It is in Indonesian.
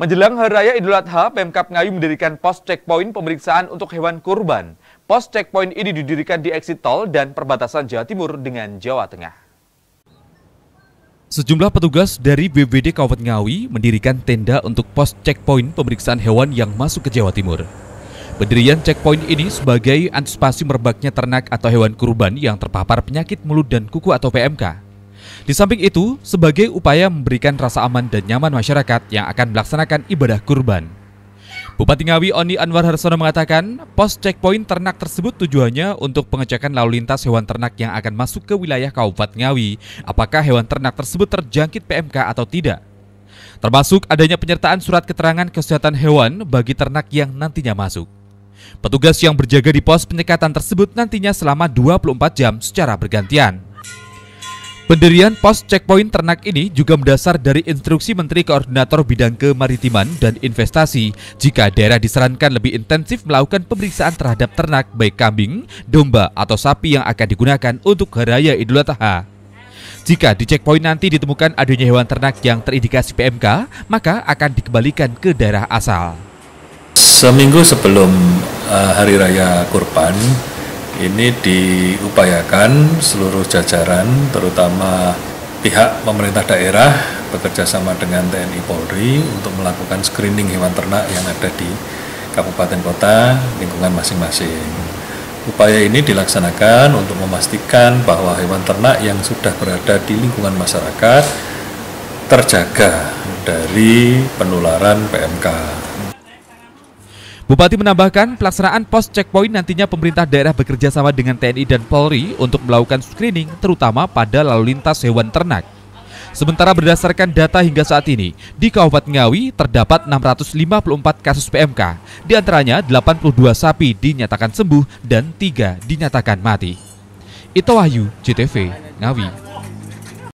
Menjelang Hari Raya Idul Adha, Pemkap Ngawi mendirikan pos checkpoint pemeriksaan untuk hewan kurban. Pos checkpoint ini didirikan di exit tol dan perbatasan Jawa Timur dengan Jawa Tengah. Sejumlah petugas dari BBD Kabupaten Ngawi mendirikan tenda untuk pos checkpoint pemeriksaan hewan yang masuk ke Jawa Timur. Pendirian checkpoint ini sebagai antisipasi merebaknya ternak atau hewan kurban yang terpapar penyakit mulut dan kuku atau PMK. Di samping itu, sebagai upaya memberikan rasa aman dan nyaman masyarakat yang akan melaksanakan ibadah kurban. Bupati Ngawi Oni Anwar Harsono mengatakan, pos checkpoint ternak tersebut tujuannya untuk pengecekan lalu lintas hewan ternak yang akan masuk ke wilayah Kabupaten Ngawi, apakah hewan ternak tersebut terjangkit PMK atau tidak termasuk adanya penyertaan surat keterangan kesehatan hewan bagi ternak yang nantinya masuk. Petugas yang berjaga di pos penyekatan tersebut nantinya selama 24 jam secara bergantian. Pendirian pos checkpoint ternak ini juga mendasar dari instruksi Menteri Koordinator Bidang Kemaritiman dan Investasi jika daerah disarankan lebih intensif melakukan pemeriksaan terhadap ternak baik kambing, domba, atau sapi yang akan digunakan untuk Hari Raya Idul Adha. Jika di checkpoint nanti ditemukan adanya hewan ternak yang terindikasi PMK, maka akan dikembalikan ke daerah asal. Seminggu sebelum uh, Hari Raya Kurban, ini diupayakan seluruh jajaran terutama pihak pemerintah daerah bekerja sama dengan TNI Polri untuk melakukan screening hewan ternak yang ada di kabupaten kota lingkungan masing-masing. Upaya ini dilaksanakan untuk memastikan bahwa hewan ternak yang sudah berada di lingkungan masyarakat terjaga dari penularan PMK. Bupati menambahkan pelaksanaan pos checkpoint nantinya pemerintah daerah bekerja sama dengan TNI dan Polri untuk melakukan screening terutama pada lalu lintas hewan ternak. Sementara berdasarkan data hingga saat ini, di Kabupaten Ngawi terdapat 654 kasus PMK, di antaranya 82 sapi dinyatakan sembuh dan 3 dinyatakan mati. Ito Wahyu, JTV, Ngawi.